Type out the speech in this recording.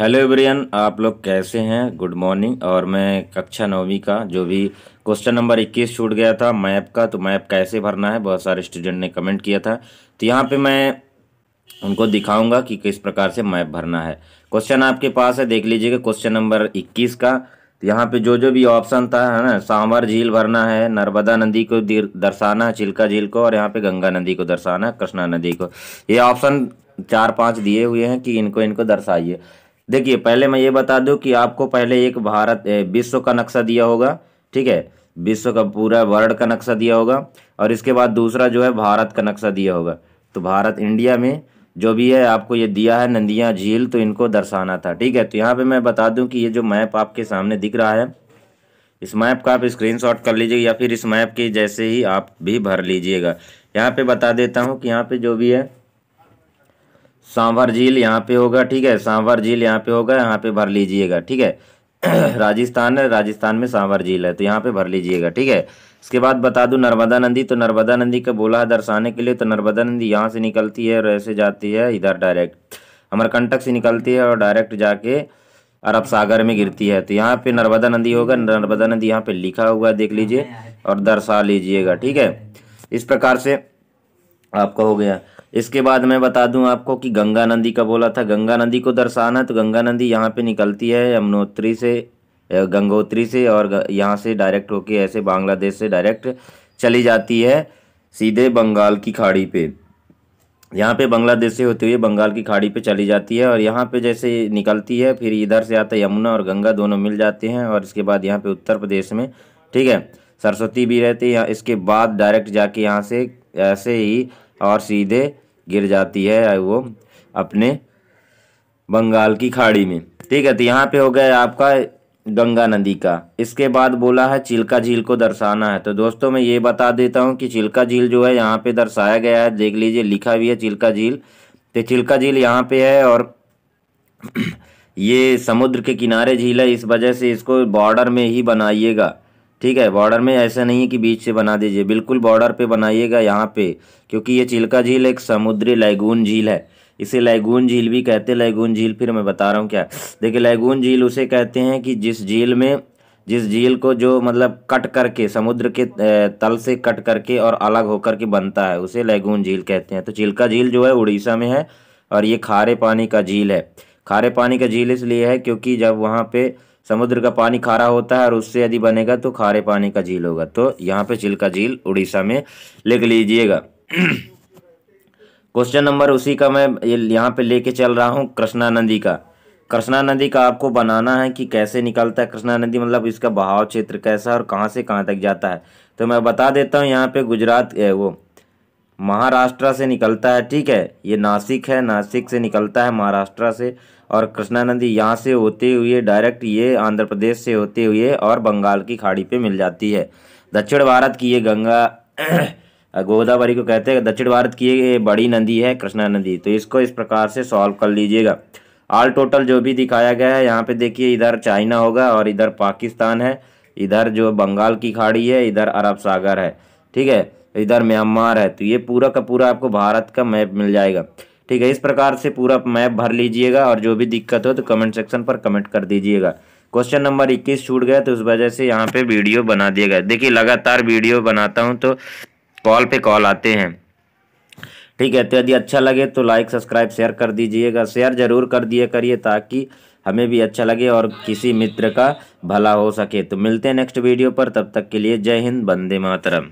hello everyone आप लोग कैसे हैं गुड मॉर्निंग और मैं कक्षा नौवीं का जो भी क्वेश्चन नंबर 21 छूट गया था मैप का तो मैप कैसे भरना है बहुत सारे स्टूडेंट ने कमेंट किया था तो यहाँ पे मैं उनको दिखाऊंगा कि किस प्रकार से मैप भरना है क्वेश्चन आपके पास है देख लीजिएगा क्वेश्चन नंबर इक्कीस का तो यहाँ पे जो जो भी ऑप्शन था है ना सांवर झील भरना है नर्मदा नदी को दर्शाना है चिल्का झील को और यहाँ पे गंगा नदी को दर्शाना है कृष्णा नदी को ये ऑप्शन चार पांच दिए हुए हैं कि इनको इनको दर्शाइए देखिए पहले मैं ये बता दूं कि आपको पहले एक भारत विश्व का नक्शा दिया होगा ठीक है विश्व का पूरा वर्ल्ड का नक्शा दिया होगा और इसके बाद दूसरा जो है भारत का नक्शा दिया होगा तो भारत इंडिया में जो भी है आपको ये दिया है नंदिया झील तो इनको दर्शाना था ठीक है तो यहाँ पर मैं बता दूँ कि ये जो मैप आपके सामने दिख रहा है इस मैप का आप स्क्रीनशॉट कर लीजिए या फिर इस मैप के जैसे ही आप भी भर लीजिएगा यहाँ पे बता देता हूँ कि यहाँ पे जो भी है सांवर झील यहाँ पे होगा ठीक है सांवर झील यहाँ पे होगा यहाँ पे भर लीजिएगा ठीक है राजस्थान है राजस्थान में सांवर झील है तो यहाँ पे भर लीजिएगा ठीक है इसके बाद बता दूँ नर्मदा नदी तो नर्मदा नदी का बोला है दर्शाने के लिए तो नर्मदा नदी यहाँ से निकलती है और ऐसे जाती है इधर डायरेक्ट अमरकंटक से निकलती है और डायरेक्ट जाके अरब सागर में गिरती है तो यहाँ पे नर्मदा नदी होगा नर्मदा नदी यहाँ पे लिखा हुआ देख लीजिए और दर्शा लीजिएगा ठीक है इस प्रकार से आपका हो गया इसके बाद मैं बता दूं आपको कि गंगा नदी का बोला था गंगा नदी को दर्शाना तो गंगा नदी यहाँ पे निकलती है यमुनोत्री से गंगोत्री से और यहाँ से डायरेक्ट होके ऐसे बांग्लादेश से डायरेक्ट चली जाती है सीधे बंगाल की खाड़ी पे यहाँ पे बांग्लादेश से होते हुए बंगाल की खाड़ी पे चली जाती है और यहाँ पे जैसे निकलती है फिर इधर से आता है यमुना और गंगा दोनों मिल जाते हैं और इसके बाद यहाँ पे उत्तर प्रदेश में ठीक है सरस्वती भी रहती है इसके बाद डायरेक्ट जाके यहाँ से ऐसे ही और सीधे गिर जाती है वो अपने बंगाल की खाड़ी में ठीक है तो यहाँ पे हो गया आपका गंगा नदी का इसके बाद बोला है चिल्का झील को दर्शाना है तो दोस्तों मैं ये बता देता हूँ कि चिल्का झील जो है यहाँ पे दर्शाया गया है देख लीजिए लिखा भी है चिल्का झील तो चिल्का झील यहाँ पे है और ये समुद्र के किनारे झील है इस वजह से इसको बॉर्डर में ही बनाइएगा ठीक है बॉर्डर में ऐसा नहीं है कि बीच से बना दीजिए बिल्कुल बॉर्डर पे बनाइएगा यहाँ पे क्योंकि ये चिल्का झील एक समुद्री लैगून झील है इसे लैगून झील भी कहते हैं लैगून झील फिर मैं बता रहा हूँ क्या देखिए लैगून झील उसे कहते हैं कि जिस झील में जिस झील को जो मतलब कट करके समुद्र के तल से कट करके और अलग होकर के बनता है उसे लैगून झील कहते हैं तो चिल्का झील जो है उड़ीसा में है और ये खारे पानी का झील है खारे पानी का झील इसलिए है क्योंकि जब वहाँ पर समुद्र का पानी खारा होता है और उससे यदि बनेगा तो खारे पानी का झील होगा तो यहाँ पे चिल्का झील उड़ीसा में लिख लीजिएगा क्वेश्चन नंबर उसी का मैं यहाँ पे लेके चल रहा हूँ कृष्णा नदी का कृष्णा नदी का आपको बनाना है कि कैसे निकलता है कृष्णा नदी मतलब इसका बहाव क्षेत्र कैसा है और कहाँ से कहाँ तक जाता है तो मैं बता देता हूँ यहाँ पे गुजरात वो महाराष्ट्र से निकलता है ठीक है ये नासिक है नासिक से निकलता है महाराष्ट्र से और कृष्णा नदी यहाँ से होते हुए डायरेक्ट ये आंध्र प्रदेश से होते हुए और बंगाल की खाड़ी पे मिल जाती है दक्षिण भारत की ये गंगा गोदावरी को कहते हैं दक्षिण भारत की ये बड़ी नदी है कृष्णा नदी तो इसको इस प्रकार से सॉल्व कर लीजिएगा ऑल टोटल जो भी दिखाया गया है यहाँ पे देखिए इधर चाइना होगा और इधर पाकिस्तान है इधर जो बंगाल की खाड़ी है इधर अरब सागर है ठीक है इधर म्यांमार है तो ये पूरा का पूरा आपको भारत का मैप मिल जाएगा ठीक है इस प्रकार से पूरा मैप भर लीजिएगा और जो भी दिक्कत हो तो कमेंट सेक्शन पर कमेंट कर दीजिएगा क्वेश्चन नंबर 21 छूट गया तो उस वजह से यहाँ पे वीडियो बना दिया गया देखिए लगातार वीडियो बनाता हूँ तो कॉल पे कॉल आते हैं ठीक है तो यदि अच्छा लगे तो लाइक सब्सक्राइब शेयर कर दीजिएगा शेयर ज़रूर कर दिया करिए ताकि हमें भी अच्छा लगे और किसी मित्र का भला हो सके तो मिलते हैं नेक्स्ट वीडियो पर तब तक के लिए जय हिंद बंदे मातरम